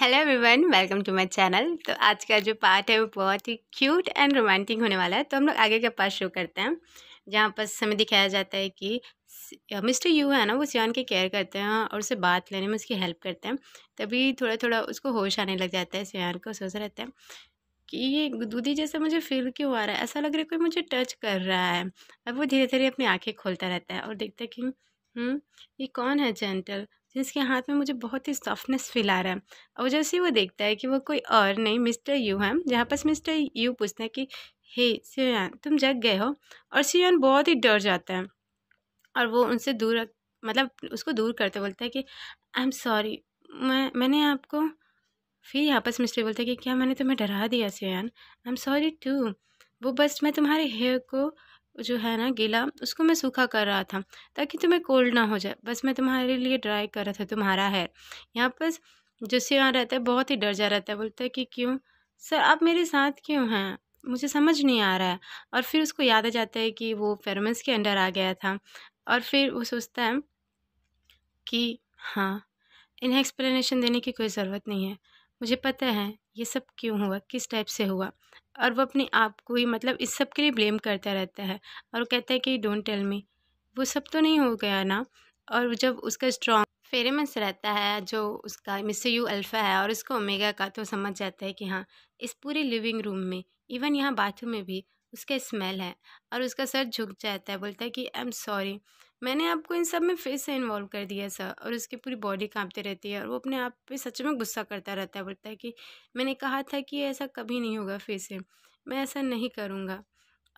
hello everyone welcome to my channel तो आज का जो पार्ट है वो बहुत ही क्यूट एंड रोमांटिक होने वाला है तो हम लोग आगे का पार्ट शुरू करते हैं जहाँ पर हमें दिखाया जाता है कि मिस्टर यू है ना वो सियान की केयर करते हैं और उसे बात लेने में उसकी हेल्प करते हैं तभी थोड़ा थोड़ा उसको होश आने लग जाता है सियान को सोच रहता है कि ये दूधी जैसा मुझे फील क्यों आ रहा है ऐसा लग रहा है कोई मुझे टच कर रहा है अब वो धीरे धीरे अपनी आँखें खोलता रहता है और देखता है कि हम्म, ये कौन है जेंटल जिसके हाथ में मुझे बहुत ही सॉफ्टनेस फील आ रहा है और जैसे ही वो देखता है कि वो कोई और नहीं मिस्टर यू है जहाँ पास मिस्टर यू पूछते हैं कि हे सियान तुम जग गए हो और सियान बहुत ही डर जाता है और वो उनसे दूर मतलब उसको दूर करते बोलता है कि आई एम सॉरी मैं मैंने आपको फिर आपस पास मिस्टर बोलता है कि क्या मैंने तुम्हें डरा दिया सियान आई एम सॉरी टू वो बस मैं तुम्हारे हेयर को जो है ना गीला उसको मैं सूखा कर रहा था ताकि तुम्हें कोल्ड ना हो जाए बस मैं तुम्हारे लिए ड्राई कर रहा था तुम्हारा हेयर यहाँ पर जो यहाँ रहता है बहुत ही डर जा रहता है बोलता है कि क्यों सर आप मेरे साथ क्यों हैं मुझे समझ नहीं आ रहा है और फिर उसको याद आ जाता है कि वो फेरमेंस के अंडर आ गया था और फिर वो सोचता है कि हाँ इन्हें एक्सप्लेनेशन देने की कोई ज़रूरत नहीं है मुझे पता है ये सब क्यों हुआ किस टाइप से हुआ और वो अपने आप को ही मतलब इस सब के लिए ब्लेम करता रहता है और कहता है कि डोंट टेल मी वो सब तो नहीं हो गया ना और जब उसका स्ट्रॉन्ग फेरेमस रहता है जो उसका मिस यू अल्फ़ा है और उसको ओमेगा का तो समझ जाता है कि हाँ इस पूरे लिविंग रूम में इवन यहाँ बाथरूम में भी उसका स्मेल है और उसका सर झुक जाता है बोलता है कि आई एम सॉरी मैंने आपको इन सब में फेस से इन्वॉल्व कर दिया सर और उसकी पूरी बॉडी कांपती रहती है और वो अपने आप पे सच में गुस्सा करता रहता है बोलता है कि मैंने कहा था कि ऐसा कभी नहीं होगा फेस से मैं ऐसा नहीं करूँगा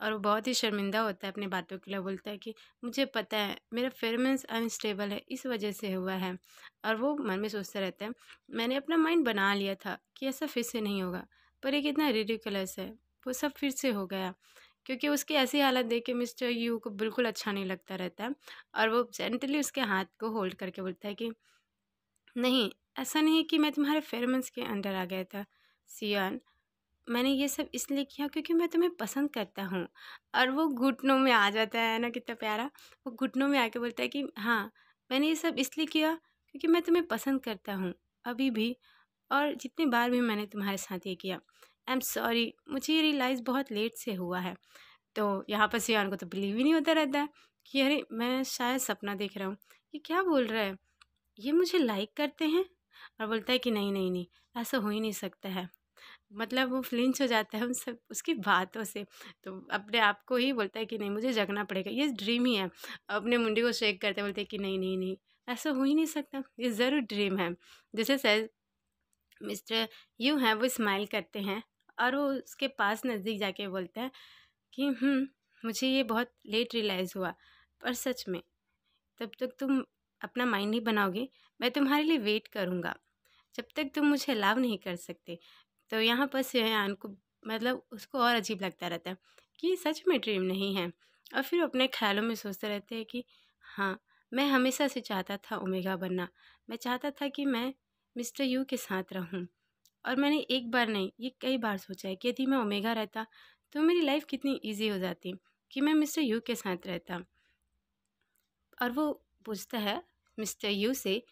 और वो बहुत ही शर्मिंदा होता है अपनी बातों के लिए बोलता है कि मुझे पता है मेरा फेरमेंस अनस्टेबल है इस वजह से हुआ है और वो मन में सोचता रहता है मैंने अपना माइंड बना लिया था कि ऐसा फिर से नहीं होगा पर एक कितना रेडिकुलस है वो सब फिर से हो गया क्योंकि उसकी ऐसी हालत देख के मिस्टर यू को बिल्कुल अच्छा नहीं लगता रहता है और वो जेंटली उसके हाथ को होल्ड करके बोलता है कि नहीं ऐसा नहीं कि मैं तुम्हारे फेरमेंस के अंडर आ गया था सियान मैंने ये सब इसलिए किया क्योंकि मैं तुम्हें पसंद करता हूँ और वो घुटनों में आ जाता है ना कितना प्यारा वो घुटनों में आके बोलता है कि हाँ मैंने ये सब इसलिए किया क्योंकि मैं तुम्हें पसंद करता हूँ अभी भी और जितनी बार भी मैंने तुम्हारे साथ ये किया आई एम सॉरी मुझे ये रियलाइज़ बहुत लेट से हुआ है तो यहाँ पर सियान को तो बिलीव ही नहीं होता रहता है कि अरे मैं शायद सपना देख रहा हूँ ये क्या बोल रहा है ये मुझे लाइक करते हैं और बोलता है कि नहीं नहीं नहीं ऐसा हो ही नहीं सकता है मतलब वो फ्लिंच हो जाता है उन सब उसकी बातों से तो अपने आप को ही बोलता है कि नहीं मुझे जगना पड़ेगा ये ड्रीम ही है अपने मुंडी को शेक करते बोलते हैं कि नहीं नहीं नहीं ऐसा हो ही नहीं सकता ये ज़रूर ड्रीम है जैसे सर मिस्टर यू हैं वो स्माइल करते हैं और वो उसके पास नज़दीक जाके बोलता है कि हम्म, मुझे ये बहुत लेट रियलाइज़ हुआ पर सच में तब तक तुम अपना माइंड नहीं बनाओगे मैं तुम्हारे लिए वेट करूँगा जब तक तुम मुझे अलाव नहीं कर सकते तो यहाँ पर सेहयान को मतलब उसको और अजीब लगता रहता है कि सच में ड्रीम नहीं है और फिर अपने ख्यालों में सोचते रहते हैं कि हाँ मैं हमेशा से चाहता था ओमेगा बनना मैं चाहता था कि मैं मिस्टर यू के साथ रहूँ और मैंने एक बार नहीं ये कई बार सोचा है कि यदि मैं ओमेगा रहता तो मेरी लाइफ कितनी ईजी हो जाती कि मैं मिस्टर यू के साथ रहता और वो पूछता है मिस्टर यू से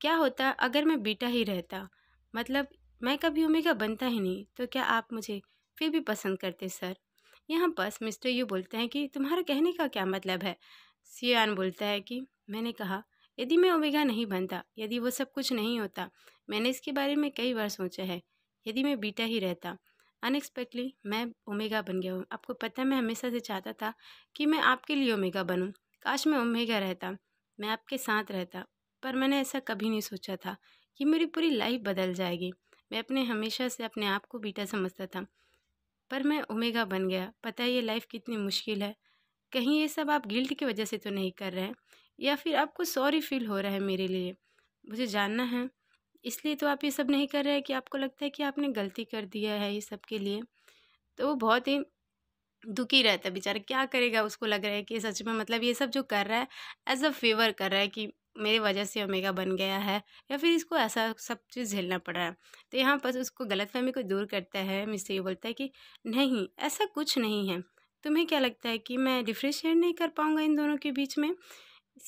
क्या होता अगर मैं बीटा ही रहता मतलब मैं कभी ओमेगा बनता ही नहीं तो क्या आप मुझे फिर भी पसंद करते सर यहाँ बस मिस्टर यू बोलते हैं कि तुम्हारा कहने का क्या मतलब है सियान बोलता है कि मैंने कहा यदि मैं ओमेगा नहीं बनता यदि वो सब कुछ नहीं होता मैंने इसके बारे में कई बार सोचा है यदि मैं बीटा ही रहता अनएक्सपेक्टली मैं ओमेगा बन गया हूँ आपको पता है मैं हमेशा से चाहता था कि मैं आपके लिए ओमेगा बनूँ काश मैं ओमेगा रहता मैं आपके साथ रहता पर मैंने ऐसा कभी नहीं सोचा था कि मेरी पूरी लाइफ बदल जाएगी मैं अपने हमेशा से अपने आप को बीटा समझता था पर मैं ओमेगा बन गया पता है ये लाइफ कितनी मुश्किल है कहीं ये सब आप गिल्ट की वजह से तो नहीं कर रहे हैं या फिर आपको सॉरी फील हो रहा है मेरे लिए मुझे जानना है इसलिए तो आप ये सब नहीं कर रहे हैं कि आपको लगता है कि आपने गलती कर दिया है ये सब के लिए तो वो बहुत ही दुखी रहता है बेचारा क्या करेगा उसको लग रहा है कि सच में मतलब ये सब जो कर रहा है एज अ फेवर कर रहा है कि मेरी वजह से ओमेगा बन गया है या फिर इसको ऐसा सब चीज़ झेलना पड़ रहा है तो यहाँ पर उसको गलत फहमी को दूर करता है मिस्टर ये बोलता है कि नहीं ऐसा कुछ नहीं है तुम्हें क्या लगता है कि मैं डिफ्रेशिएट नहीं कर पाऊँगा इन दोनों के बीच में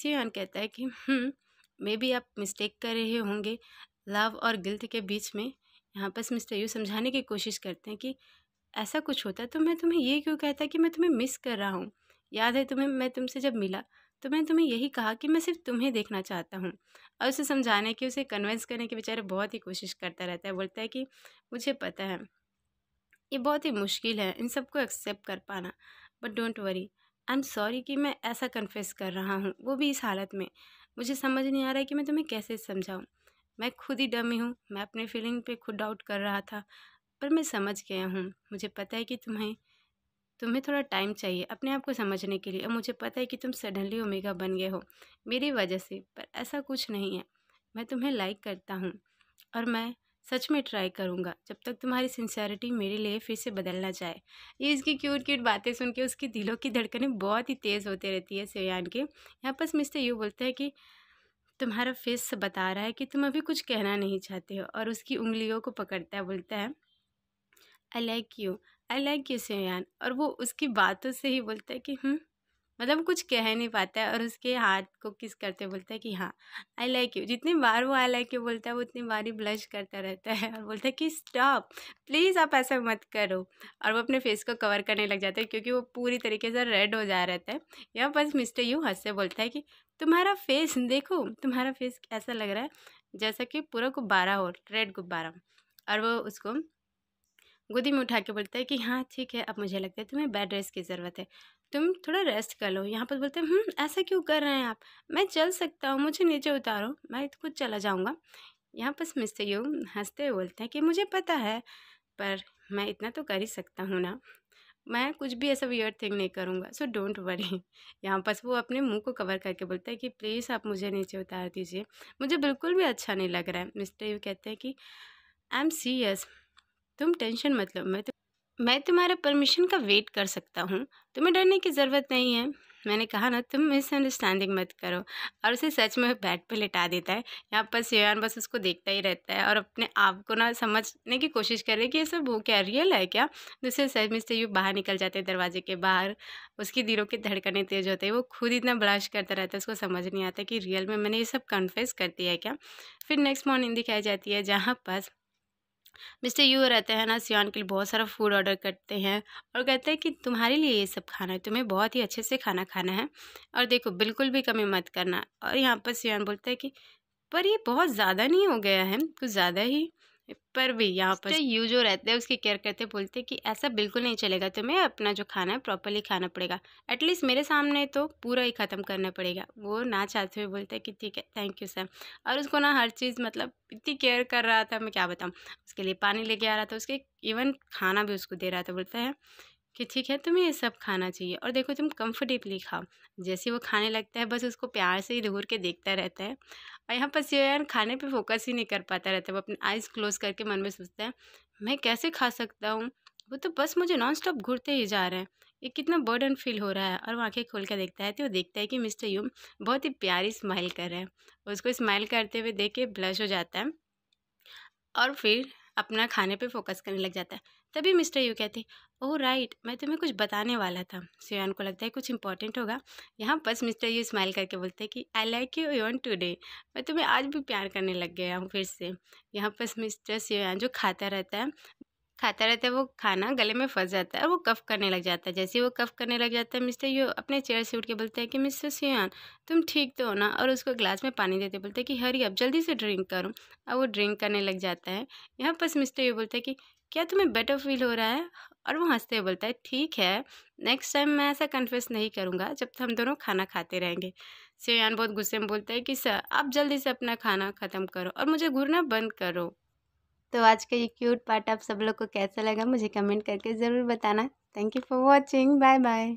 सियान कहता है कि मे हम्म, बी आप मिस्टेक कर रहे होंगे लव और गिल्ट के बीच में यहाँ पर मिस्टर यू समझाने की कोशिश करते हैं कि ऐसा कुछ होता तो मैं तुम्हें ये क्यों कहता कि मैं तुम्हें मिस कर रहा हूँ याद है तुम्हें मैं तुमसे जब मिला तो मैं तुम्हें यही कहा कि मैं सिर्फ तुम्हें देखना चाहता हूँ और उसे समझाने की उसे कन्वेंस करने की बेचारे बहुत ही कोशिश करता रहता है बोलता है कि मुझे पता है ये बहुत ही मुश्किल है इन सबको एक्सेप्ट कर पाना but don't worry I am sorry कि मैं ऐसा कन्फेस कर रहा हूँ वो भी इस हालत में मुझे समझ नहीं आ रहा है कि मैं तुम्हें कैसे समझाऊँ मैं खुद ही डमी हूँ मैं अपने फीलिंग पे खुद डाउट कर रहा था पर मैं समझ गया हूँ मुझे पता है कि तुम्हें तुम्हें थोड़ा टाइम चाहिए अपने आप को समझने के लिए और मुझे पता है कि तुम सडनली ओमेगा बन गए हो मेरी वजह से पर ऐसा कुछ नहीं है मैं तुम्हें लाइक करता हूँ और मैं सच में ट्राई करूँगा जब तक तुम्हारी सिंसियरिटी मेरे लिए फिर से बदलना चाहे ये इसकी क्यूट क्यूट बातें सुन के उसकी दिलों की धड़कनें बहुत ही तेज़ होते रहती है सेयान के यहाँ पर मिस्टर यू बोलते हैं कि तुम्हारा फेस बता रहा है कि तुम अभी कुछ कहना नहीं चाहते हो और उसकी उंगलियों को पकड़ता है बोलता है I like you I like you सेयान और वो उसकी बातों से ही बोलता है कि हम हम्म, मतलब कुछ कह नहीं पाता है और उसके हाथ को किस करते बोलता है कि हाँ आई लाइक यू जितनी बार वो आई लाइक यू बोलता है वो उतनी बार ही ब्लश करता रहता है और बोलता है कि स्टॉप प्लीज़ आप ऐसा मत करो और वो अपने फेस को कवर करने लग जाता है क्योंकि वो पूरी तरीके से रेड हो जा रहता है या बस मिस्टर यू हंस से बोलता है कि तुम्हारा फेस देखो तुम्हारा फेस ऐसा लग रहा है जैसा कि पूरा गुब्बारा हो रेड गुब्बारा और वो उसको गोदी में उठा के बोलता है कि हाँ ठीक है अब मुझे लगता है तुम्हें बेड रेस्ट की ज़रूरत है तुम थोड़ा रेस्ट कर लो यहाँ पर बोलते हैं हम्म, ऐसा क्यों कर रहे हैं आप मैं चल सकता हूँ मुझे नीचे उतारो मैं तो खुद चला जाऊँगा यहाँ पर मिस्टर योग हंसते हुए बोलते हैं कि मुझे पता है पर मैं इतना तो कर ही सकता हूँ ना मैं कुछ भी ऐसा वियर्ड थिंग नहीं करूँगा सो डोंट वरी यहाँ पर वो अपने मुंह को कवर करके बोलता है कि प्लीज़ आप मुझे नीचे उतार दीजिए मुझे बिल्कुल भी अच्छा नहीं लग रहा है मिस्टर यू कहते हैं कि आई एम सीरियस तुम टेंशन मत लो मैं मैं तुम्हारा परमिशन का वेट कर सकता हूँ तुम्हें डरने की ज़रूरत नहीं है मैंने कहा ना तुम मिसअंडरस्टैंडिंग मत करो और उसे सच में बेड पे लिटा देता है यहाँ पर सियान बस उसको देखता ही रहता है और अपने आप को ना समझने की कोशिश कर रही है कि ये सब हो क्या रियल है क्या दूसरे सच में से यू बाहर निकल जाते हैं दरवाजे के बाहर उसकी दिलों की धड़कने तेज होते हैं वो खुद इतना ब्रश करता रहता है उसको समझ नहीं आता कि रियल में मैंने ये सब कन्फेस कर दिया है क्या फिर नेक्स्ट मॉर्निंग दिखाई जाती है जहाँ पास मिस्टर यू रहते हैं ना सियान के लिए बहुत सारा फूड ऑर्डर करते हैं और कहते हैं कि तुम्हारे लिए ये सब खाना है तुम्हें बहुत ही अच्छे से खाना खाना है और देखो बिल्कुल भी कमी मत करना और यहाँ पर सियान बोलता है कि पर ये बहुत ज़्यादा नहीं हो गया है कुछ ज़्यादा ही पर भी यहाँ पर यू जो रहते हैं उसकी केयर करते बोलते कि ऐसा बिल्कुल नहीं चलेगा तुम्हें अपना जो खाना है प्रॉपरली खाना पड़ेगा एटलीस्ट मेरे सामने तो पूरा ही ख़त्म करना पड़ेगा वो ना चाहते हुए बोलते हैं कि ठीक है थैंक यू सर और उसको ना हर चीज़ मतलब इतनी केयर कर रहा था मैं क्या बताऊँ उसके लिए पानी लेके आ रहा था उसके इवन खाना भी उसको दे रहा था बोलता है कि ठीक है तुम्हें ये सब खाना चाहिए और देखो तुम कंफर्टेबली खाओ जैसे वो खाने लगता है बस उसको प्यार से ही घूर के देखता रहता है और यहाँ पर यार खाने पे फोकस ही नहीं कर पाता रहता है वो अपने आइज़ क्लोज करके मन में सोचता है मैं कैसे खा सकता हूँ वो तो बस मुझे नॉन स्टॉप घूरते ही जा रहे हैं ये कितना बर्डन फील हो रहा है और वो आँखें खोल कर देखता है तो वो देखता है कि मिस्टर यूम बहुत ही प्यारी स्माइल कर रहे हैं उसको स्माइल करते हुए देख के ब्लश हो जाता है और फिर अपना खाने पे फोकस करने लग जाता है तभी मिस्टर यू कहते ओह राइट मैं तुम्हें कुछ बताने वाला था सियान को लगता है कुछ इंपॉर्टेंट होगा यहाँ बस मिस्टर यू स्माइल करके बोलते हैं कि आई लाइक यू यून टूडे मैं तुम्हें आज भी प्यार करने लग गया हूँ फिर से यहाँ बस मिस्टर सियान जो खाता रहता है खाता रहता है वो खाना गले में फंस जाता है और वो कफ़ करने लग जाता है जैसे ही वो कफ़ करने लग जाता है मिस्टर यू अपने चेयर से उठ के बोलते हैं कि मिस्टर सियान तुम ठीक तो हो ना और उसको ग्लास में पानी देते बोलते हैं कि हरी अब जल्दी से ड्रिंक करो और वो ड्रिंक करने लग जाता है यहाँ पर मिस्टर यू बोलते हैं कि क्या तुम्हें बेटर फील हो रहा है और वो हंसते हुए बोलता है ठीक है नेक्स्ट टाइम मैं ऐसा कन्फ्यूज नहीं करूँगा जब हम दोनों खाना खाते रहेंगे सियान बहुत गुस्से में बोलता है कि सर आप जल्दी से अपना खाना ख़त्म करो और मुझे घूरना बंद करो तो आज का ये क्यूट पार्ट आप सब लोग को कैसा लगा मुझे कमेंट करके ज़रूर बताना thank you for watching bye bye